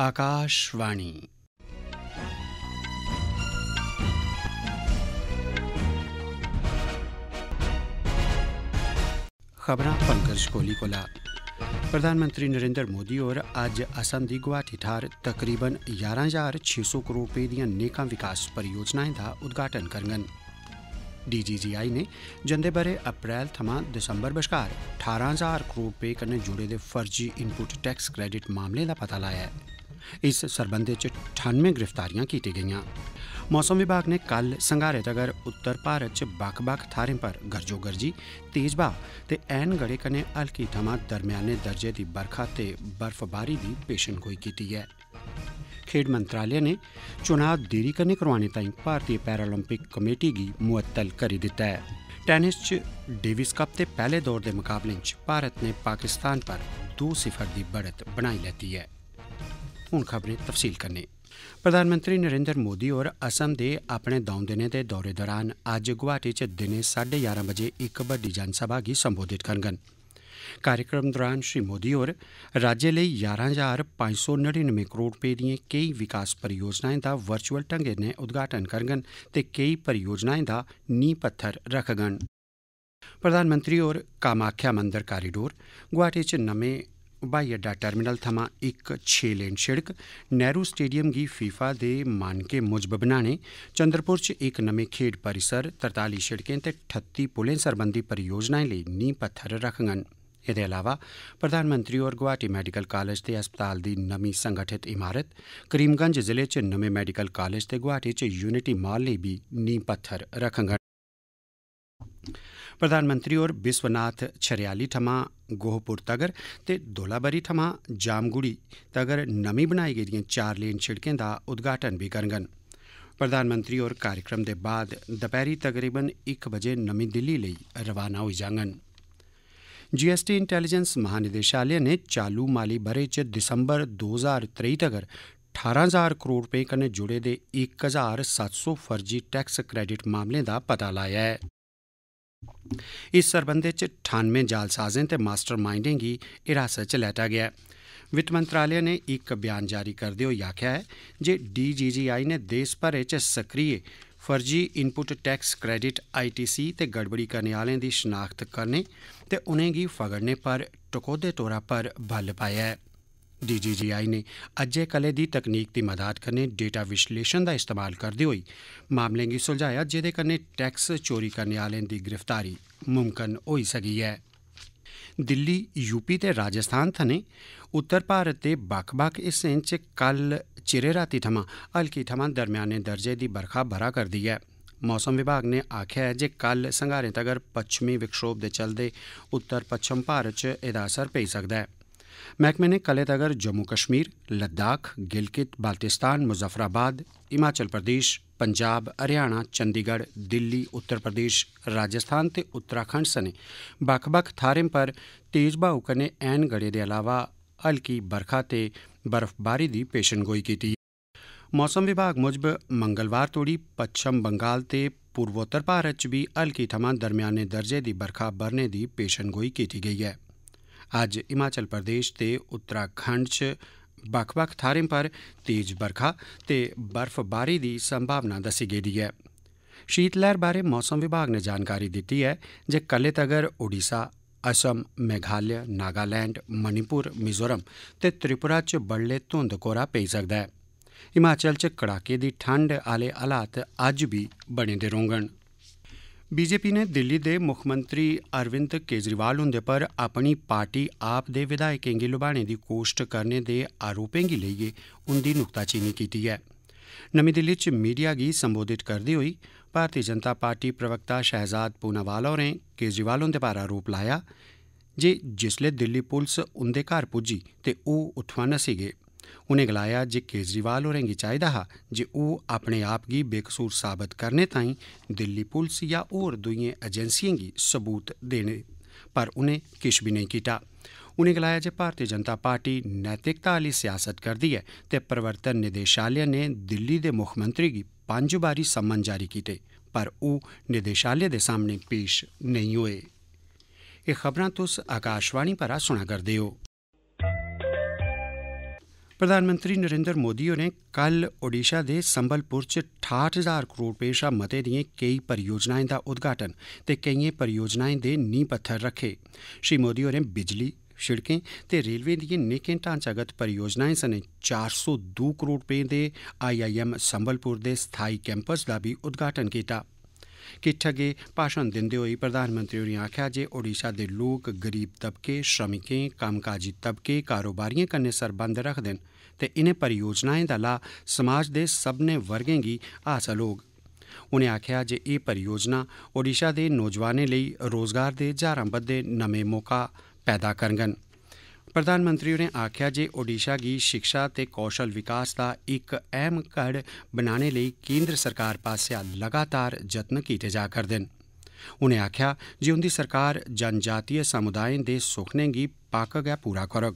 आकाशवाणी खबर पंकज कोहली कोला प्रधानमंत्री नरेंद्र मोदी और अज असम की गुवाहाटी थार तकरीबन सौ करोड़ रुपए दिन नेक विकास परियोजनाएं का उद्घाटन करगन डीजीजीआई ने जंदे बरे अप्रैल थमां दिसंबर बशकार 18000 करोड़ रुपए कन्ने जुड़े दे फर्जी इनपुट टैक्स क्रेडिट मामले का पता लाया है ਇਸ ਸਰਬੰਧੇ ਚ 98 ਗ੍ਰਿਫਤਾਰੀਆਂ ਕੀਤੀ ਗਈਆਂ ਮੌਸਮ ਵਿਭਾਗ ਨੇ ਕੱਲ ਸੰਘਾਰੇ ਤਗਰ ਉੱਤਰ ਭਾਰਤ ਚ ਬਕ-ਬਕ ਥਾਰੇ ਪਰ ਗਰਜੋ-ਗਰਜੀ ਤੇਜ਼ ਬਾ ਤੇ ਐਨ ਗੜੇ ਕਨੇ ਹਲਕੀ ਧਮਾਤ ਦਰਮਿਆਨੇ ਦਰਜੇ ਦੀ ਬਰਖਾ ਤੇ ਬਰਫ਼ਬਾਰੀ ਦੀ ਪੇਸ਼ਨਗੋਈ ਕੀਤੀ ਹੈ ਖੇਡ ਮੰਤਰਾਲੇ ਨੇ ਚੁਣਾਵ ਦੇਰੀ ਕਰਨੇ ਕਰਵਾਣੇ ਤਾਈਂ ਭਾਰਤੀ ਪੈਰਾਲੰਪਿਕ ਕਮੇਟੀ ਦੀ ਮੁਅੱਤਲ ਕਰ ਦਿੱਤਾ ਹੈ ਟੈਨਿਸ ਚ ਡੇਵਿਸ ਕੱਪ ਦੇ ਪਹਿਲੇ ਦੌਰ ਦੇ ਮੁਕਾਬਲੇ ਚ ਭਾਰਤ ਨੇ ਪਾਕਿਸਤਾਨ ਪਰ 2-0 ਦੀ ਬੜਤ ਬਣਾਈ ਲੈਤੀ ਹੈ हूँ खबरें तफसील करने प्रधानमंत्री नरेंद्र मोदी और असम दे अपने दौं दिन दे दौरे दौरान अज गुवाहाटी च दिन साढ़े ग्यारह बजे एक बड़ी जनसभा की संबोधित करङन कार्यक्रम दौरान श्री मोदी होर राज्य लेई ग्यारह हजार पांच सौ नड़िनवे करोड़ रपे दिए कई विकास परियोजनाएं का वर्चुअल ढंगे ने उद्घाटन करगन ते कई परियोजनाएं का नींह पत्थर रखगन प्रधानमंत्री और कामाख्या मंदर कारीडोर गुवाहाटी च नमें ब्हाई अड्डा टर्मिनल थमां इक छे लेन सिड़क नेहरू स्टेडियम की फीफा के मानके मुजब बनाने चंद्रपुर च इक नमें खेड परिसर तरताली सिड़कें ठत्ती पुलें सरबंधी परियोजनाएं नींह पत्थर रखगन एह्दे अलावा प्रधानमंत्री और गुवाहाटी मेडिकल कॉलेज ते अस्पताल की नमी संगठित इमारत करीमगंज जिले च नमें मैडिकल कॉलेज से गुवाहाटी च यूनिटी मॉल लेई भी नींह पत्थर रखगन प्रधानमंत्री होर बिश्वनाथ छरियाली थमां गोहपुर तगर ते दोलाबरी थमां जामगुड़ी तगर नमीं बनाई गेदिएं चार लेन सिड़कें दा उद्घाटन बी करङन प्रधानमंत्री होर कार्यक्रम दे बाद दपैहरी तकरीबन इक बजे नमीं दिल्ली लेई रवाना होई जाङन जीएसटी इंटैलीजेंस महानिदेशालय ने चालू माली ब'रे च दिसंबर दो ज्हार त्रेई तगर ठारां ज्हार करोड़ रपें कन्नै जुड़े दे इक हजार सत्त सौ फर्जी टैक्स क्रेडिट मामलें दा पता लाया ऐ ਇਸ ਸਰਬੰਧੇ ਚ 98 ਜਾਲਸਾਜ਼ਾਂ ਤੇ ਮਾਸਟਰਮਾਈਂਡਿੰਗ ਦੀ ਹਿਰਾਸਤ ਚ ਲੈਟਾ ਗਿਆ ਵਿੱਤ ਮੰਤਰਾਲੇ ਨੇ ਇੱਕ ਬਿਆਨ ਜਾਰੀ ਕਰਦੇ ਹੋਏ ਆਖਿਆ ਹੈ ਜੇ ਡੀਜੀਜੀਆਈ ਨੇ ਦੇਸ਼ ਭਰ ਵਿੱਚ ਸਕਰੀਏ ਫਰਜੀ ਇਨਪੁਟ ਟੈਕਸ ਕ੍ਰੈਡਿਟ ਆਈਟੀਸੀ ਤੇ ਗੜਬੜੀ ਕਰਨ ਵਾਲਿਆਂ ਦੀ ਸ਼ਨਾਖਤ ਕਰਨੇ ਤੇ ਉਨ੍ਹਾਂ ਦੀ ਫਗੜਨੇ ਪਰ ਟਕੋਦੇ ਤੋਰਾ ਪਰ ਬਲ ਪਾਇਆ ਹੈ डीजीजीआई ने अज्जै कल्लै दी तकनीक दी मदाद कन्नै डेटा विश्लेषण दा इस्तेमाल करदे होई मामलें गी सुलझाया जेह्दे कन्नै टैक्स चोरी करने आह्लें दी गिरफ्तारी मुमकन होई सकी ऐ दिल्ली यूपी ते राजस्थान थमां उत्तर भारत दे बक्ख बक्ख हिस्सें च कल चिरै रातीं थमां हल्की थमां दरम्याने दर्जे दी बरखा ब'रा करदी ऐ मौसम विभाग नै आखेआ ऐ जे कल संझारे तगर पच्छमी विक्षोभ दे चलदे उत्तर पच्छम भारत च एह्दा असर पेई सकदा ऐ महकमे ने कल तगर जम्मू कश्मीर लद्दाख गिलगित बाल्टिस्तान मुजफ्फराबाद हिमाचल प्रदेश पंजाब हरियाणा चंडीगढ़ दिल्ली उत्तर प्रदेश राजस्थान ते उत्तराखंड सने बख बख थारें पर तेज ब्हाऊ कने ऐन गड़े दे अलावा हल्की बरखा ते बर्फबारी दी पेशनगोई कीती मौसम विभाग मुजब मंगलवार तोड़ी पच्छम बंगाल ते पूर्वोत्तर भारत च हल्की थमां दरमियाने दर्जे दी बरखा बरने दी पेशनगोई कीती गई है ਅੱਜ ਹਿਮਾਚਲ ਪ੍ਰਦੇਸ਼ ਤੇ ਉੱਤਰਾਖੰਡ 'ਚ ਬਖ-ਬਖ ਥਾਰੇ ਪਰ ਤੇਜ਼ ਬਰਖਾ ਤੇ ਬਰਫ਼ਬਾਰੀ ਦੀ ਸੰਭਾਵਨਾ ਦੱਸੀ ਗਈ ਹੈ। ਸ਼ੀਤ ਲਹਿਰ ਬਾਰੇ ਮੌਸਮ ਵਿਭਾਗ ਨੇ ਜਾਣਕਾਰੀ ਦਿੱਤੀ ਹੈ ਜੇ ਕੱਲੇ ਤਗਰ ਓਡੀਸ਼ਾ, ਅਸਮ, ਮੇਘਾਲਿਆ, ਨਾਗਾਲੈਂਡ, ਮਨੀਪੁਰ, ਮਿਜ਼ੋਰਮ ਤੇ ਤ੍ਰਿਪੁਰਾ 'ਚ ਬੜਲੇ ਧੁੰਦ ਕੋਰਾ ਪੈ ਸਕਦਾ ਹੈ। ਹਿਮਾਚਲ 'ਚ ਕੜਾਕੇ ਦੀ ਠੰਡ ਵਾਲੇ ਹਾਲਾਤ ਅੱਜ ਵੀ ਬਣੇ ਦੇ ਰੋਂਗਣ। बीजेपी नै दिल्ली दे मुक्खमंत्री अरविंद केजरीवाल हुंदे पर अपनी पार्टी आप दे विधायकें गी लुभाने दी कोश्ट करने दे आरोपें गी लेइयै उंदी नुक्ताचीनी कीती ऐ नमीं दिल्ली च मीडिया गी संबोधित करदे होई भारती जनता पार्टी प्रवक्ता शहजाद पूनावाला होरें केजरीवाल हुंदे पर आरोप लाया जे जिसलै दिल्ली पुलस उंदे घर पुज्जी ते ओह् उत्थुआं नस्सी गे ਉਨੇ ਗਲਾਇਆ ਜੇ ਕੇਜਰੀਵਾਲ ਹੋਰਾਂ ਗੀ ਚਾਹੀਦਾ ਹਾ ਜੇ ਉਹ ਆਪਣੇ ਆਪ ਗੀ ਬੇਕਸੂਰ ਸਾਬਤ ਕਰਨੇ ਤਾਈ ਦਿੱਲੀ ਪੁਲਿਸ ਜਾਂ ਹੋਰ ਦੁਈਆਂ ਏਜੰਸੀਆਂ ਗੀ ਸਬੂਤ ਦੇਣੇ ਪਰ ਉਹਨੇ ਕਿਛ ਵੀ ਨਹੀਂ ਕੀਤਾ ਉਨੇ ਗਲਾਇਆ ਜੇ ਭਾਰਤੀ ਜਨਤਾ ਪਾਰਟੀ ਨੈਤਿਕਤਾ ਵਾਲੀ ਸਿਆਸਤ ਕਰਦੀ ਹੈ ਤੇ ਪਰਵਰਤਨ ਨਿਦੇਸ਼ਾਲਿਆ ਨੇ ਦਿੱਲੀ ਦੇ ਮੁੱਖ ਮੰਤਰੀ ਗੀ ਪੰਜ ਵਾਰੀ ਸਮਨ ਜਾਰੀ ਕੀਤੇ ਪਰ ਉਹ ਨਿਦੇਸ਼ਾਲਿਆ ਦੇ ਸਾਹਮਣੇ ਪੇਸ਼ ਨਹੀਂ ਹੋਏ ਇਹ ਖਬਰਾਂ ਤੁਸੀਂ ਆਕਾਸ਼ਵਾਣੀ ਪਰ ਸੁਣਾ ਕਰਦੇ ਹੋ प्रधानमंत्री नरेंद्र मोदी होरें कल ओडिशा दे संबलपुर च ठाठ हजार करोड़ रपे शा मते दिएं केई परियोजनाएं दा उद्घाटन ते केइएं परियोजनाएं दे नींह पत्थर रखे श्री मोदी होरें बिजली शिड़कें ते रेलवे दिएं नेकें ढांचागत परियोजनाएं सने चार सौ दो करोड़ रपे दे आईआईएम संबलपुर दे स्थाई कैंपस दा बी उद्घाटन कीता ਕਿੱਥੇ ਗਏ ਭਾਸ਼ਣ ਦਿੰਦੇ ਹੋਏ ਪ੍ਰਧਾਨ ਮੰਤਰੀ ਹੋਰੀ ਆਖਿਆ ਜੇ ਓਡੀਸ਼ਾ ਦੇ ਲੋਕ ਗਰੀਬ ਤਬਕੇ ਸ਼੍ਰਮਿਕੇ ਕਾਮਕਾਜੀ ਤਬਕੇ ਕਾਰੋਬਾਰੀਆਂ ਕੰਨੇ ਸਰਬੰਦ ਰੱਖ ਦੇਣ ਤੇ ਇਹਨੇ ਪਰਯੋਜਨਾਵਾਂ ਦਾ ਲਾ ਸਮਾਜ ਦੇ ਸਭਨੇ ਵਰਗਾਂ ਦੀ ਹਾਸਲ ਲੋਕ ਉਹਨੇ ਆਖਿਆ ਜੇ ਇਹ ਪਰਯੋਜਨਾ ਓਡੀਸ਼ਾ ਦੇ ਨੌਜਵਾਨਾਂ ਲਈ ਰੋਜ਼ਗਾਰ ਦੇ ਹਜ਼ਾਰਾਂ ਬੱਦੇ ਨਵੇਂ ਮੌਕਾ ਪੈਦਾ ਕਰਨਗੇ ਮੰਤਰੀ ਨੇ ਆਖਿਆ ਜੇ ਓਡੀਸ਼ਾ ਦੀ ਸਿੱਖਿਆ ਤੇ ਕੌਸ਼ਲ ਵਿਕਾਸ ਦਾ ਇੱਕ ਅਹਿਮ ਕੜ ਬਣਾਉਣ ਲਈ ਕੇਂਦਰ ਸਰਕਾਰ ਪਾਸਿਆ ਲਗਾਤਾਰ ਯਤਨ ਕੀਤੇ ਜਾ ਕਰਦੇ ਨੇ ਉਨੇ ਆਖਿਆ ਜੀ ਉਹਦੀ ਸਰਕਾਰ ਜਨਜਾਤੀ ਸਮੁਦਾਇਨ ਦੇ ਸੁਖਨੇਗੀ ਪਾਕਾ ਗਿਆ ਪੂਰਾ ਕਰਗ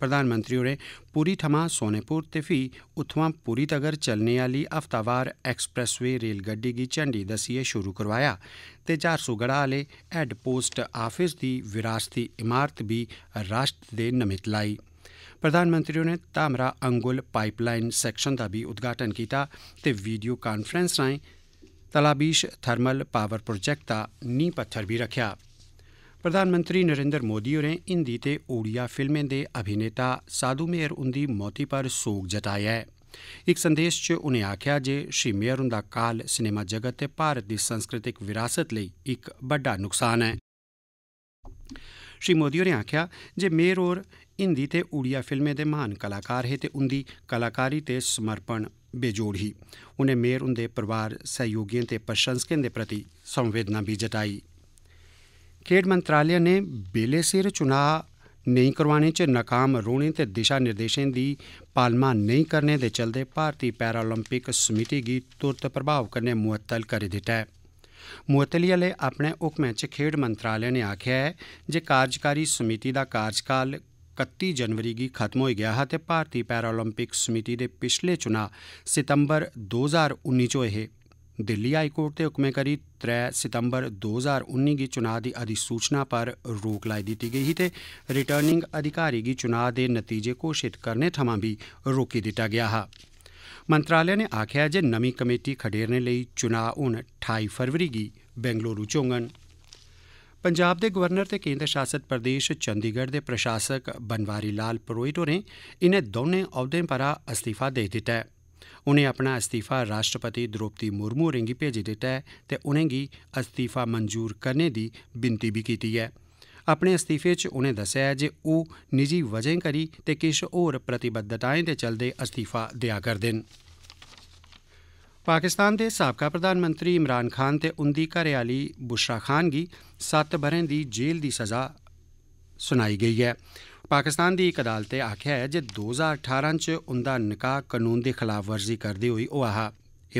ਪ੍ਰਧਾਨ ਮੰਤਰੀ ਹੋਰੇ ਪੂਰੀ ਥਮਾ ਸੋਨੇਪੁਰ ਤੇ ਫੀ ਉਥਵਾਂ ਪੂਰੀ ਤਗਰ ਚੱਲਨੇ ਵਾਲੀ ਹਫਤਾਵਾਰ ਐਕਸਪ੍ਰੈਸਵੇ ਰੇਲ ਗੱਡੀ ਦੀ ਝੰਡੀ ਦਸੀਏ ਸ਼ੁਰੂ ਕਰਵਾਇਆ ਤੇ ਚਾਰ ਗੜਾ ਵਾਲੇ ਹੈੱਡ ਪੋਸਟ ਆਫਿਸ ਦੀ ਵਿਰਾਸਤੀ ਇਮਾਰਤ ਵੀ ਰਾਸ਼ਟਰ ਦੇ ਨਮਿਤ ਲਾਈ ਪ੍ਰਧਾਨ ਮੰਤਰੀ ਨੇ ਤਾਮਰਾ ਅੰਗੁਲ ਪਾਈਪਲਾਈਨ ਸੈਕਸ਼ਨ ਦਾ ਵੀ ਉਦਘਾਟਨ ਕੀਤਾ ਤੇ ਵੀਡੀਓ ਕਾਨਫਰੰਸ ਰਾਹੀਂ ਤਲਾਬੀਸ਼ ਥਰਮਲ ਪਾਵਰ ਪ੍ਰੋਜੈਕਟ ਦਾ ਨੀਂਹ ਪੱਥਰ ਵੀ ਰੱਖਿਆ प्रधानमंत्री नरेंद्र मोदी होरें हिंदी ते ओडिया फिल्में दे अभिनेता साधु मेहर उंदी मौती पर सोग जताया ऐ इक संदेश च उनें आखेआ जे श्री मेयर हुंदा काल सिनेमा जगत ते भारत दी सांस्कृतिक विरासत लेई इक बड्डा नुकसान ऐ श्री मोदी होरें आखेआ जे मेयर होर हिंदी ते उड़िया फिल्में दे महान कलाकार हे ते उंदी कलाकारी ते समर्पण बेजोड़ ही उनें मेयर हुंदे परोआर सैहयोगिएं ते प्रशंसकें दे प्रति संवेदना बी जताई ਖੇਡ ਮੰਤਰਾਲੇ ਨੇ ਬੇਲੇ ਸਿਰ ਚੁਣਾ ਨਹੀਂ ਕਰਵਾਣੇ ਚ ਨਕਾਮ ਰੋਣੇ ਤੇ ਦਿਸ਼ਾ ਨਿਰਦੇਸ਼ਾਂ ਦੀ ਪਾਲਮਾ ਨਹੀਂ ਕਰਨੇ ਦੇ ਚਲਦੇ ਭਾਰਤੀ ਪੈਰਾਲੰਪਿਕ ਸਮਿਤੀ ਦੀ ਤੁਰਤ ਪ੍ਰਭਾਵ ਕਰਨੇ ਮੁਅਤਲ ਕਰ ਦਿੱਤਾ ਹੈ ਮੁਅੱਤਲੀਆ ਲਈ ਆਪਣੇ ਹੁਕਮਾਂ ਚ ਖੇਡ ਮੰਤਰਾਲੇ ਨੇ ਆਖਿਆ ਹੈ ਜੇ ਕਾਰਜਕਾਰੀ ਸਮਿਤੀ ਦਾ ਕਾਰਜਕਾਲ 31 ਜਨਵਰੀ ਦੀ ਖਤਮ ਹੋ ਗਿਆ ਹੈ ਤੇ ਭਾਰਤੀ ਪੈਰਾਲੰਪਿਕ ਸਮਿਤੀ ਦੇ ਪਿਛਲੇ ਚੁਣਾ ਸਤੰਬਰ 2019 ਚ ਹੋਏ ਹੈ दिल्ली हाई कोर्ट दे हुक्मै करी त्रै सितम्बर दो ज्हार उन्नी गी चुनां दी अधिसूचना पर रोक लाई दित्ती गेई ही ते रिटर्निंग अधिकारी गी चुनां दे नतीजे घोषित करने थमां बी रोकी दित्ता गेआ हा मंत्रालय नै आखेआ ऐ जे नमीं कमेटी खडेरने लेई चुनां हून ठाई फरवरी गी बेंगलुरू च होङन पंजाब दे गवर्नर ते केन्द्र शासित प्रदेश चंडीगढ़ दे प्रशासक बनवारी लाल पुरोहित होरें इनें दौनें औह्दें परा इस्तीफा देई दित्ता ऐ ਉਨੇ ਆਪਣਾ ਅਸਤੀਫਾ ਰਾਸ਼ਟਰਪਤੀ ਦ੍ਰੋਪਦੀ ਮੁਰਮੂ ਰਿੰਗੀ ਭੇਜ ਦਿੱਤਾ ਹੈ ਤੇ ਉਨੇ ਵੀ ਅਸਤੀਫਾ ਮਨਜ਼ੂਰ ਕਰਨੇ ਦੀ ਬੇਨਤੀ ਵੀ ਕੀਤੀ ਹੈ ਆਪਣੇ ਅਸਤੀਫੇ 'ਚ ਉਨੇ ਦੱਸਿਆ ਹੈ ਜੇ ਉਹ ਨਿੱਜੀ ਵਜ੍ਹਾਂ ਕਰੀ ਤੇ ਕਿਸ ਹੋਰ ਪ੍ਰਤੀਬੱਧਤਾਵਾਂ ਦੇ ਚਲਦੇ ਅਸਤੀਫਾ ਦਿਆ ਕਰਦੇ ਨੇ ਪਾਕਿਸਤਾਨ ਦੇ ਸਾਬਕਾ ਪ੍ਰਧਾਨ ਮੰਤਰੀ ਇਮਰਾਨ ਖਾਨ ਤੇ ਉਹਦੀ ਘਰਵਾਲੀ ਬੁਸ਼ਰਾ ਖਾਨ ਦੀ 7 ਬਰੇ ਦੀ ਜੇਲ੍ਹ ਦੀ ਸਜ਼ਾ ਸੁਣਾਈ ਗਈ ਹੈ पाकिस्तान की एक अदालतै आख्या है जो दो हज़ार अठारह च उनका निकाह कानून की खिलाफवर्जी करते हुए हुआ हा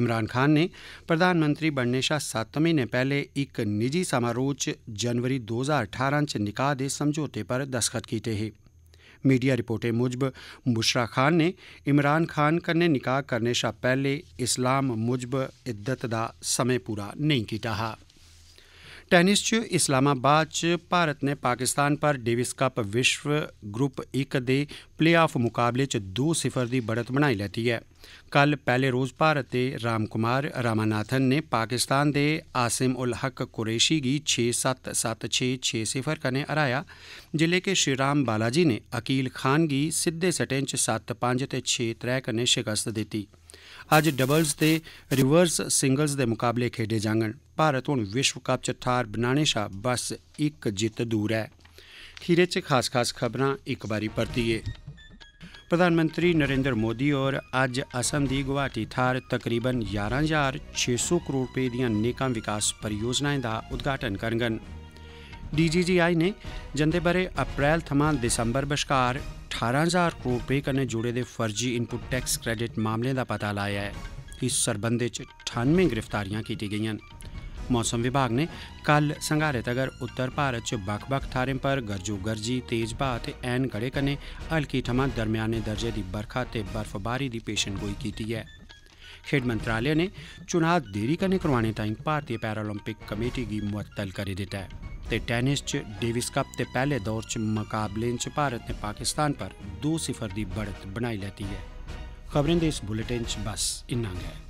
इमरान खान ने प्रधानमंत्री बनने शा सत्त महीने पहले एक निजी समारोह च जनवरी दो हजार अठारह च निकाह के समझौते पर दस्खत किए हे मीडिया रिपोर्टें मुजब मुशरा खान ने इमरान खान कन्ने निकाह करने शा पहले इस्लाम मुजब इद्दत का समय पूरा नहीं किया हा टेनिस च इस्लामाबाद च भारत नै पाकिस्तान पर डेविस कप विश्व ग्रुप इक दे प्ले आफ मुकाबले च दो सिफर दी बढ़त बनाई लैती ऐ कल पैह्ले रोज भारत दे रामकुमार रामानाथन ने पाकिस्तान दे आसिम उल हक कुरैशी गी छे सत्त सत्त छे छे सिफर कन्नै हराया जेल्लै के श्रीराम बालाजी ने अकील खान गी सिद्दे सटें च सत्त पंज ते छे त्रै कन्नै शिकस्त दित्ती ਅੱਜ ਡਬਲਸ ਤੇ ਰਿਵਰਸ ਸਿੰਗਲਸ ਦੇ ਮੁਕਾਬਲੇ ਖੇਡੇ ਜਾਣਗੇ ਭਾਰਤ ਹੁਣ ਵਿਸ਼ਵ ਕੱਪ ਚ ਠਾਰ ਬਣਾਣੇ ਸ਼ਾ ਬਸ ਇੱਕ ਜਿੱਤ ਦੂਰ ਹੈ ਖੀਰੇ ਚ ਖਾਸ-ਖਾਸ ਖਬਰਾਂ ਇੱਕ ਵਾਰੀ ਪਰਤੀਏ ਪ੍ਰਧਾਨ ਮੰਤਰੀ ਨਰਿੰਦਰ ਮੋਦੀ ਔਰ ਅੱਜ ਅਸਮ ਦੀ ਗੁਵਾਟੀ ਥਾਰ ਤਕਰੀਬਨ 11600 ਕਰੋੜ ਰੁਪਏ ਦੀਆਂ ਨੇਕਾਂ ਵਿਕਾਸ ਪਰਿਯੋਜਨਾਵਾਂ ਦਾ ਉਦਘਾਟਨ ਕਰਨਗੇ ਡੀਜੀਜੀਆਈ ਨੇ ਜੰਦੇ ਬਾਰੇ ਅਪ੍ਰੈਲ ਥਮਾਂ ਦਸੰਬਰ ਬਸ਼ਕਾਰ 18000 ਕਰੋੜ ਰੁਪਏ ਕਨੇ ਜੁੜੇ ਦੇ ਫਰਜ਼ੀ ਇਨਪੁਟ ਟੈਕਸ ਕ੍ਰੈਡਿਟ ਮਾਮਲੇ ਦਾ ਪਤਾ ਲਾਇਆ ਹੈ ਇਸ ਸਰਬੰਧਿਤ ਵਿੱਚ 98 ਗ੍ਰਿਫਤਾਰੀਆਂ ਕੀਤੀ ਗਈਆਂ ਮੌਸਮ ਵਿਭਾਗ ਨੇ ਕੱਲ ਸੰਘਾਰੇ ਤਗਰ ਉੱਤਰ ਭਾਰਤ ਚ ਵੱਖ-ਵੱਖ ਥਾਰੇ ਪਰ ਗਰਜੂ ਗਰਜੀ ਤੇਜ਼ ਬਾਤ ਐਨ ਗੜੇ ਕਨੇ ਹਲਕੀ ਠਮਾ ਦਰਮਿਆਨੇ ਦਰਜੇ ਦੀ ਬਰਖਾ ਤੇ ਬਰਫ਼ਬਾਰੀ ਦੀ ਪੇਸ਼ੰਗੋਈ ਕੀਤੀ ਹੈ। ਖੇਡ ਮੰਤਰਾਲੇ ਨੇ ਚੁਣਾਵ ਦੇਰੀ ਕਨੇ ਕਰਵਾਣੇ ਤਾਈਂ ਭਾਰਤੀ ਪੈਰਾਲੰਪਿਕ ਕਮੇਟੀ ਦੀ ਮੁਅੱਤਲ ਕਰ ਦਿੱਤਾ ਹੈ। ਤੇ ਟੈਨਿਸ ਚ ਡੇਵਿਸ ਕੱਪ ਤੇ ਪਹਿਲੇ ਦੌਰ ਚ ਮੁਕਾਬਲੇ ਚ ਭਾਰਤ ਨੇ ਪਾਕਿਸਤਾਨ ਪਰ 2-0 ਦੀ ਬੜਤ ਬਣਾਈ ਲੈਤੀ ਹੈ ਖਬਰਾਂ ਦੇ ਇਸ ਬੁਲੇਟਿਨ ਚ ਬਸ ਇੰਨਾ ਹੀ